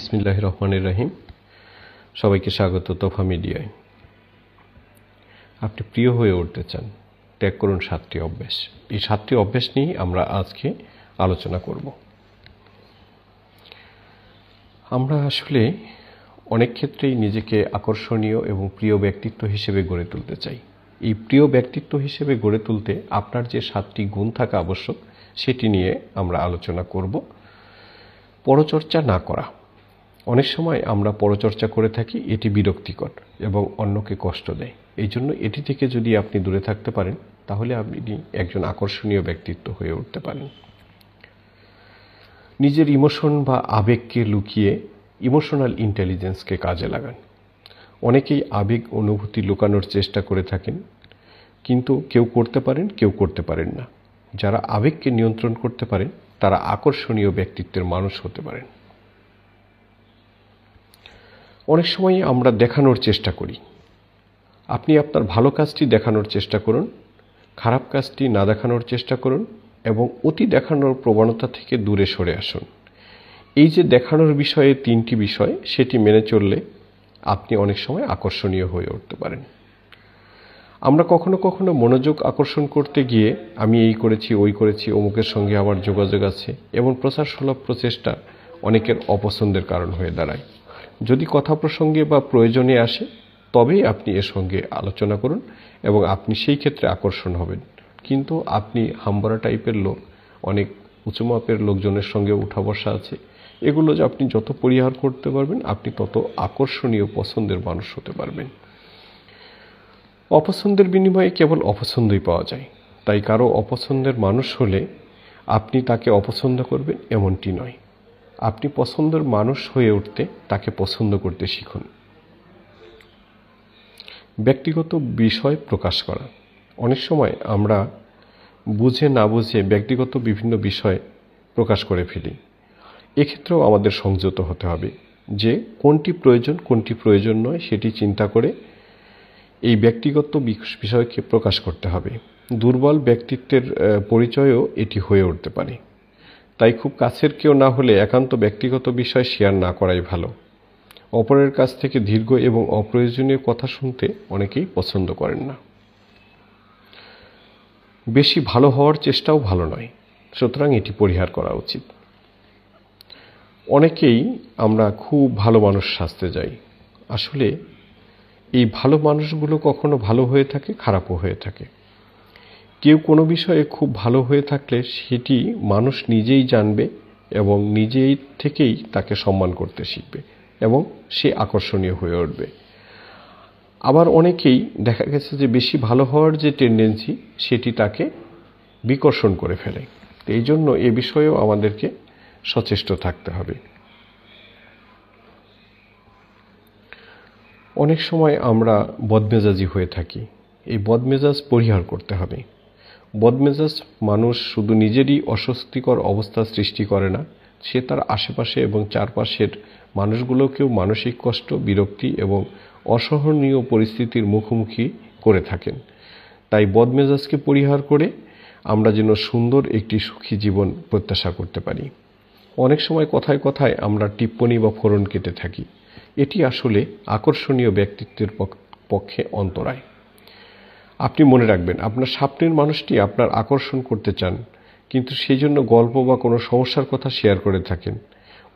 বিসমিল্লাহ রহমানের রাহিম সবাইকে স্বাগত তোফা মিডিয়ায় আপনি প্রিয় হয়ে উঠতে চান ত্যাগ করুন সাতটি অভ্যেস এই সাতটি অভ্যেস নিয়েই আমরা আজকে আলোচনা করব আমরা আসলে অনেক ক্ষেত্রেই নিজেকে আকর্ষণীয় এবং প্রিয় ব্যক্তিত্ব হিসেবে গড়ে তুলতে চাই এই প্রিয় ব্যক্তিত্ব হিসেবে গড়ে তুলতে আপনার যে সাতটি গুণ থাকা আবশ্যক সেটি নিয়ে আমরা আলোচনা করব পরচর্চা না করা অনেক সময় আমরা পরচর্চা করে থাকি এটি বিরক্তিকর এবং অন্যকে কষ্ট দেয় এই জন্য এটি থেকে যদি আপনি দূরে থাকতে পারেন তাহলে আপনি একজন আকর্ষণীয় ব্যক্তিত্ব হয়ে উঠতে পারেন নিজের ইমোশন বা আবেগকে লুকিয়ে ইমোশনাল ইন্টেলিজেন্সকে কাজে লাগান অনেকেই আবেগ অনুভূতি লুকানোর চেষ্টা করে থাকেন কিন্তু কেউ করতে পারেন কেউ করতে পারেন না যারা আবেগকে নিয়ন্ত্রণ করতে পারেন তারা আকর্ষণীয় ব্যক্তিত্বের মানুষ হতে পারেন অনেক সময় আমরা দেখানোর চেষ্টা করি আপনি আপনার ভালো কাজটি দেখানোর চেষ্টা করুন খারাপ কাজটি না দেখানোর চেষ্টা করুন এবং অতি দেখানোর প্রবণতা থেকে দূরে সরে আসুন এই যে দেখানোর বিষয়ে তিনটি বিষয় সেটি মেনে চললে আপনি অনেক সময় আকর্ষণীয় হয়ে উঠতে পারেন আমরা কখনো কখনো মনোযোগ আকর্ষণ করতে গিয়ে আমি এই করেছি ওই করেছি অমুকের সঙ্গে আমার যোগাযোগ আছে এবং সুলভ প্রচেষ্টা অনেকের অপছন্দের কারণ হয়ে দাঁড়ায় যদি কথা প্রসঙ্গে বা প্রয়োজনে আসে তবেই আপনি এর সঙ্গে আলোচনা করুন এবং আপনি সেই ক্ষেত্রে আকর্ষণ হবেন কিন্তু আপনি হাম্বরা টাইপের লোক অনেক উঁচু মাপের লোকজনের সঙ্গে উঠা বসা আছে এগুলো যে আপনি যত পরিহার করতে পারবেন আপনি তত আকর্ষণীয় পছন্দের মানুষ হতে পারবেন অপছন্দের বিনিময়ে কেবল অপছন্দই পাওয়া যায় তাই কারো অপছন্দের মানুষ হলে আপনি তাকে অপছন্দ করবেন এমনটি নয় আপনি পছন্দের মানুষ হয়ে উঠতে তাকে পছন্দ করতে শিখুন ব্যক্তিগত বিষয় প্রকাশ করা অনেক সময় আমরা বুঝে না বুঝে ব্যক্তিগত বিভিন্ন বিষয় প্রকাশ করে ফেলি এক্ষেত্রেও আমাদের সংযত হতে হবে যে কোনটি প্রয়োজন কোনটি প্রয়োজন নয় সেটি চিন্তা করে এই ব্যক্তিগত বিষয়কে প্রকাশ করতে হবে দুর্বল ব্যক্তিত্বের পরিচয়ও এটি হয়ে উঠতে পারে তাই খুব কাছের কেউ না হলে একান্ত ব্যক্তিগত বিষয় শেয়ার না করাই ভালো অপরের কাছ থেকে দীর্ঘ এবং অপ্রয়োজনীয় কথা শুনতে অনেকেই পছন্দ করেন না বেশি ভালো হওয়ার চেষ্টাও ভালো নয় সুতরাং এটি পরিহার করা উচিত অনেকেই আমরা খুব ভালো মানুষ সাজতে যাই আসলে এই ভালো মানুষগুলো কখনো ভালো হয়ে থাকে খারাপও হয়ে থাকে কেউ কোনো বিষয়ে খুব ভালো হয়ে থাকলে সেটি মানুষ নিজেই জানবে এবং নিজেই থেকেই তাকে সম্মান করতে শিখবে এবং সে আকর্ষণীয় হয়ে উঠবে আবার অনেকেই দেখা গেছে যে বেশি ভালো হওয়ার যে টেন্ডেন্সি সেটি তাকে বিকর্ষণ করে ফেলে এই জন্য এ বিষয়েও আমাদেরকে সচেষ্ট থাকতে হবে অনেক সময় আমরা বদমেজাজি হয়ে থাকি এই বদমেজাজ পরিহার করতে হবে বদমেজাজ মানুষ শুধু নিজেরই অস্বস্তিকর অবস্থা সৃষ্টি করে না সে তার আশেপাশে এবং চারপাশের মানুষগুলোকেও মানসিক কষ্ট বিরক্তি এবং অসহনীয় পরিস্থিতির মুখোমুখি করে থাকেন তাই বদমেজাজকে পরিহার করে আমরা যেন সুন্দর একটি সুখী জীবন প্রত্যাশা করতে পারি অনেক সময় কথায় কথায় আমরা টিপ্পনি বা ফোরন কেটে থাকি এটি আসলে আকর্ষণীয় ব্যক্তিত্বের পক্ষে অন্তরায় আপনি মনে রাখবেন আপনার স্বপ্নের মানুষটি আপনার আকর্ষণ করতে চান কিন্তু সেই জন্য গল্প বা কোনো সমস্যার কথা শেয়ার করে থাকেন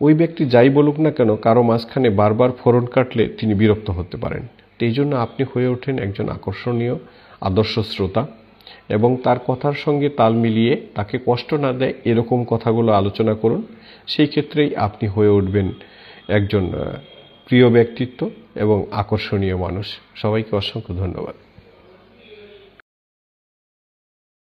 ওই ব্যক্তি যাই বলুক না কেন কারো মাঝখানে বারবার ফোরন কাটলে তিনি বিরক্ত হতে পারেন এই জন্য আপনি হয়ে ওঠেন একজন আকর্ষণীয় আদর্শ শ্রোতা এবং তার কথার সঙ্গে তাল মিলিয়ে তাকে কষ্ট না দেয় এরকম কথাগুলো আলোচনা করুন সেই ক্ষেত্রেই আপনি হয়ে উঠবেন একজন প্রিয় ব্যক্তিত্ব এবং আকর্ষণীয় মানুষ সবাইকে অসংখ্য ধন্যবাদ